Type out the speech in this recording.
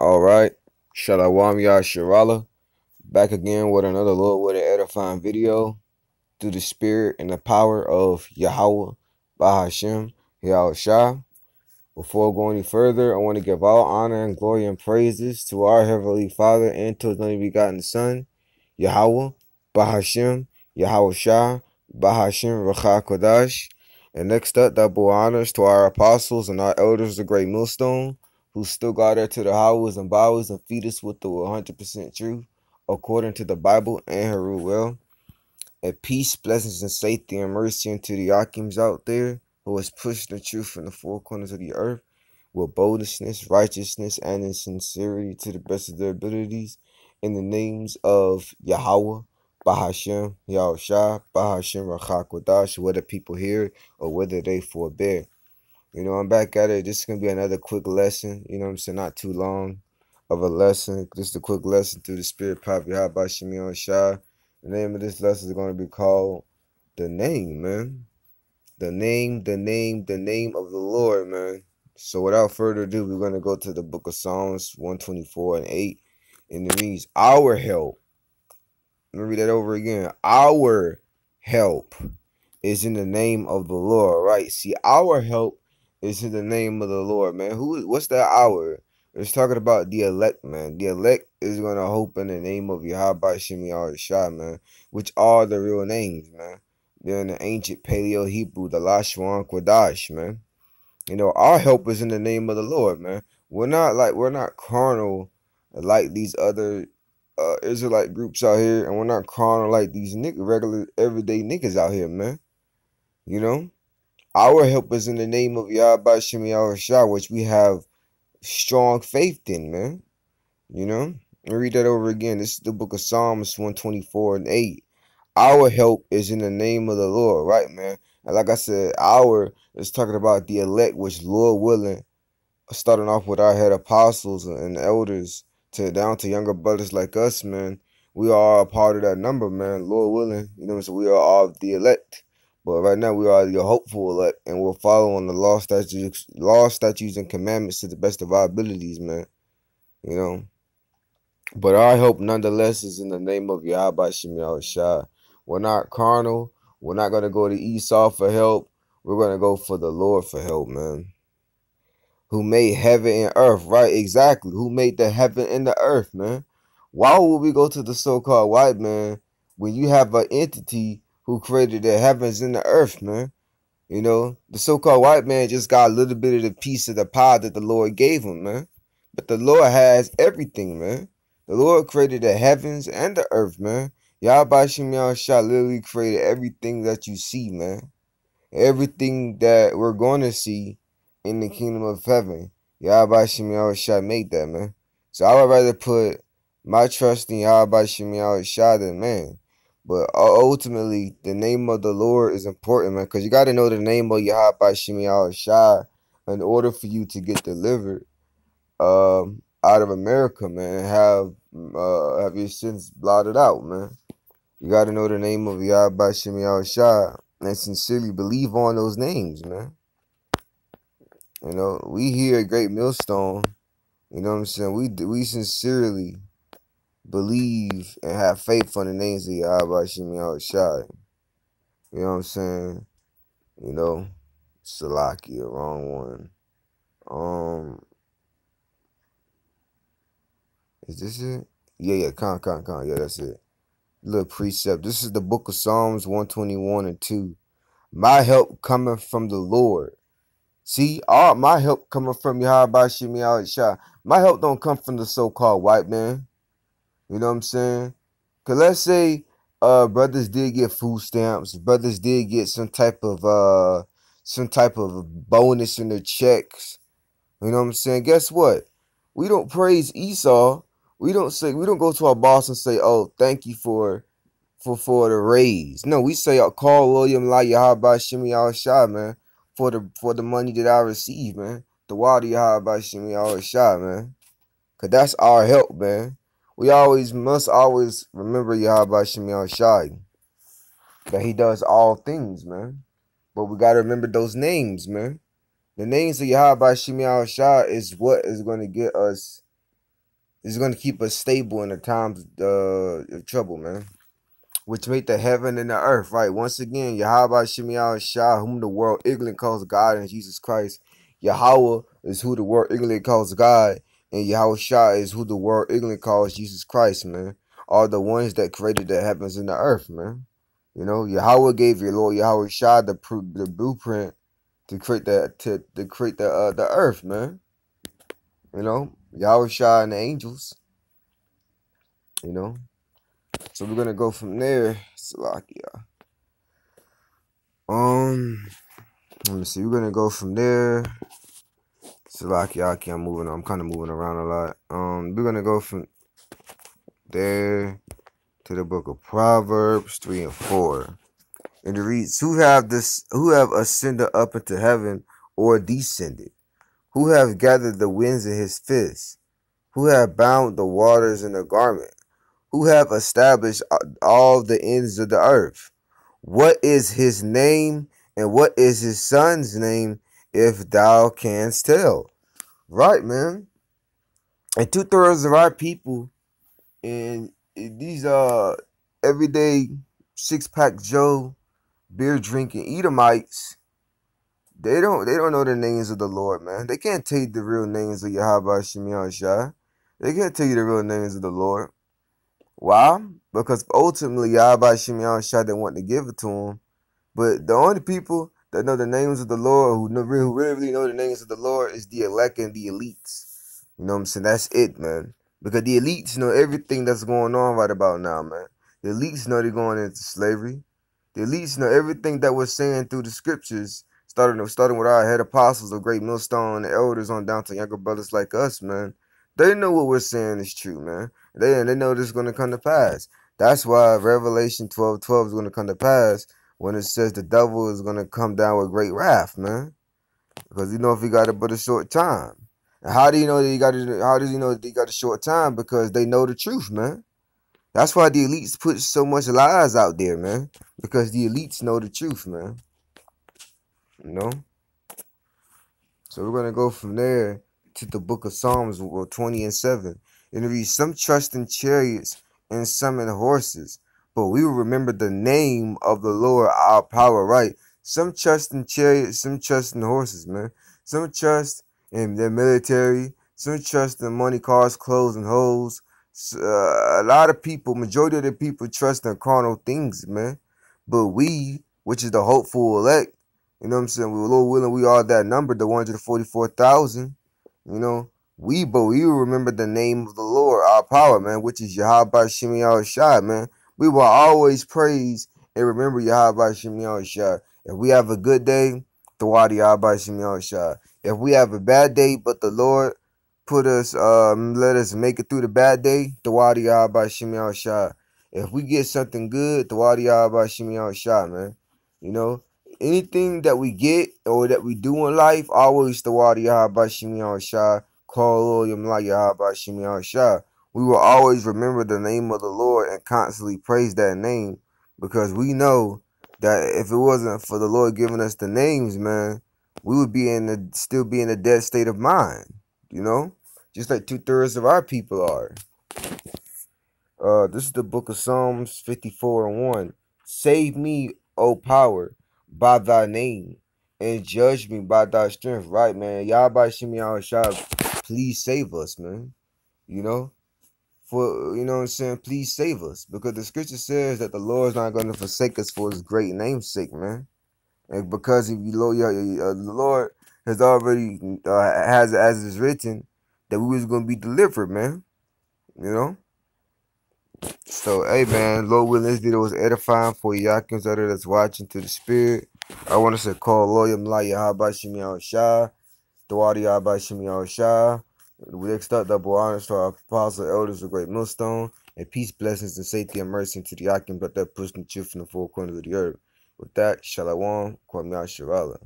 All right, Shalawam Yasharala, back again with another Lord with an edifying video through the spirit and the power of Yahweh, Bahashem, Yahushua. Before going any further, I want to give all honor and glory and praises to our Heavenly Father and to His only begotten Son, Yahweh, Bahashem, Yahushua, Bahashem, Rachakodash. And next up, double honors to our apostles and our elders, the great millstone who still got her to the howls and bowels and feed us with the 100% truth according to the Bible and her rule well. And peace, blessings, and safety and mercy unto the Akims out there who is pushing the truth from the four corners of the earth with boldness, righteousness, and in sincerity to the best of their abilities in the names of Yahweh. Bahashem, Yahushua, Bahashem, Rachakwadash, whether people hear or whether they forbear. You know, I'm back at it. This is going to be another quick lesson. You know I'm saying? Not too long of a lesson. Just a quick lesson through the spirit poppy hot by Shimeon Shah. The name of this lesson is going to be called The Name, man. The name, the name, the name of the Lord, man. So without further ado, we're going to go to the book of Psalms 124 and 8. And it reads, Our help. Let me read that over again. Our help is in the name of the Lord, right? See, our help is in the name of the Lord, man. Who? What's that hour? It's talking about the elect, man. The elect is gonna hope in the name of Yahweh Shimei Al Shah, man, which are the real names, man. They're in the ancient Paleo Hebrew, the Lashwan Kodash, man. You know, our help is in the name of the Lord, man. We're not like we're not carnal like these other uh, Israelite groups out here, and we're not carnal like these nigga regular everyday niggas out here, man. You know. Our help is in the name of Yahweh Shem Yahushua, which we have strong faith in, man. You know? Let me read that over again. This is the book of Psalms 124 and 8. Our help is in the name of the Lord, right, man? And like I said, our is talking about the elect, which Lord willing, starting off with our head apostles and elders to down to younger brothers like us, man. We are a part of that number, man. Lord willing, you know, so we are all of the elect. But right now, we are your hopeful elect, and we're following the law, statutes, law, statutes, and commandments to the best of our abilities, man. You know. But our hope, nonetheless, is in the name of Yahweh Shem Shah. We're not carnal. We're not gonna go to Esau for help. We're gonna go for the Lord for help, man. Who made heaven and earth, right? Exactly. Who made the heaven and the earth, man? Why would we go to the so-called white man when you have an entity who created the heavens and the earth, man. You know, the so-called white man just got a little bit of the piece of the pie that the Lord gave him, man. But the Lord has everything, man. The Lord created the heavens and the earth, man. Yahweh Shem literally created everything that you see, man. Everything that we're going to see in the kingdom of heaven. Yahweh Shem made that, man. So I would rather put my trust in Yahweh Shem than man. But uh, ultimately, the name of the Lord is important, man, because you got to know the name of Yahweh by Shimi Shai in order for you to get delivered um, out of America, man. Have uh, have your sins blotted out, man. You got to know the name of Yahweh by Shimi Shai and sincerely believe on those names, man. You know, we hear a Great Millstone. You know what I'm saying? We we sincerely believe and have faith on the names of Yahweh Shimei Shai. You know what I'm saying? You know, Salaki, a wrong one. Um, is this it? Yeah, yeah, con, con, con. Yeah, that's it. Little precept. This is the book of Psalms 121 and 2. My help coming from the Lord. See, all my help coming from Yahweh Shimei Shai. My help don't come from the so-called white man. You know what I'm saying? Cause let's say uh brothers did get food stamps, brothers did get some type of uh some type of bonus in their checks. You know what I'm saying? Guess what? We don't praise Esau. We don't say we don't go to our boss and say, "Oh, thank you for for for the raise." No, we say, oh, "Call William Yahweh Shimmy Al Shah, man, for the for the money that I received, man. The water Yahweh Shimmy Al Shah, man, cause that's our help, man we always must always remember Yahweh Shemiel Shai. That he does all things, man. But we gotta remember those names, man. The names of Yahweh Shemiel Shai is what is gonna get us is gonna keep us stable in the times uh, of trouble, man. Which made the heaven and the earth, right? Once again, Yahweh Shemiel Shai, whom the world ignorant calls God and Jesus Christ. Yahweh is who the world ignorantly calls God, and Yahushua is who the world ignorant calls Jesus Christ, man. Are the ones that created the heavens and the earth, man. You know, Yahweh gave your Lord Yahweh Shah the the blueprint to create the to, to create the uh, the earth, man. You know, Yahweh Shah and the angels. You know, so we're gonna go from there. Salakia. Um, let me see. We're gonna go from there. Salaki Aki, I'm moving. I'm kind of moving around a lot. Um, we're gonna go from there to the book of Proverbs three and four, and it reads: Who have this? Who have ascended up into heaven or descended? Who have gathered the winds in his fists? Who have bound the waters in a garment? Who have established all the ends of the earth? What is his name, and what is his son's name? if thou canst tell. Right, man. And two thirds of our people and these uh everyday six pack Joe beer drinking Edomites, they don't they don't know the names of the Lord, man. They can't tell you the real names of Yahweh Shemion Shah. They can't tell you the real names of the Lord. Why? Because ultimately Yahweh Shemion Shah didn't want to give it to them. But the only people that know the names of the Lord, who, who really, really know the names of the Lord, is the elect and the elites. You know what I'm saying? That's it, man. Because the elites know everything that's going on right about now, man. The elites know they're going into slavery. The elites know everything that we're saying through the scriptures, starting starting with our head apostles, the great millstone, the elders, on down to younger brothers like us, man. They know what we're saying is true, man. They they know this is gonna come to pass. That's why Revelation 12, 12 is gonna come to pass when it says the devil is gonna come down with great wrath, man. Because you know if he got it but a short time. And how do you know that he got it? How does he know that he got a short time? Because they know the truth, man. That's why the elites put so much lies out there, man. Because the elites know the truth, man. You know? So we're gonna go from there to the book of Psalms 20 and 7. And it reads, Some trust in chariots and some in horses but we will remember the name of the Lord our power, right? Some trust in chariots, some trust in horses, man. Some trust in their military, some trust in money, cars, clothes, and hoes. Uh, a lot of people, majority of the people trust in carnal things, man. But we, which is the hopeful elect, you know what I'm saying? We are Lord willing, we are that number, the 144,000. You know, we, but we remember the name of the Lord, our power, man, which is Yahweh Shimei Shai, man. We will always praise and remember Yahweh Shem Yahushua. If we have a good day, the Yahweh If we have a bad day, but the Lord put us, um, let us make it through the bad day, the Yahweh If we get something good, the Wadi Yahweh man. You know, anything that we get or that we do in life, always the Wadi Yahweh Shem Yahushua. Call William like Yahweh Shem Yahushua we will always remember the name of the Lord and constantly praise that name because we know that if it wasn't for the Lord giving us the names, man, we would be in the still be in a dead state of mind, you know, just like two thirds of our people are. Uh, this is the book of Psalms 54 and 1. Save me, O power, by thy name, and judge me by thy strength. Right, man. Y'all by Shimmy Shah, please save us, man. You know? for you know what I'm saying, please save us. Because the scripture says that the Lord is not gonna forsake us for his great name's sake, man. And because if you Lord your, the Lord has already uh, has as is written that we was gonna be delivered, man. You know? So hey man, Lord willing this video was edifying for Yakins out that's watching to the spirit. I wanna say call Lord Yamlaya Habashimi Shah, Dawadi Habashimi Shah. Next up, double honors to our father, elders the Great Millstone, and peace, blessings, and safety and mercy to the but that pushed the truth from the four corners of the earth. With that, Shalom, Kwame Shirala.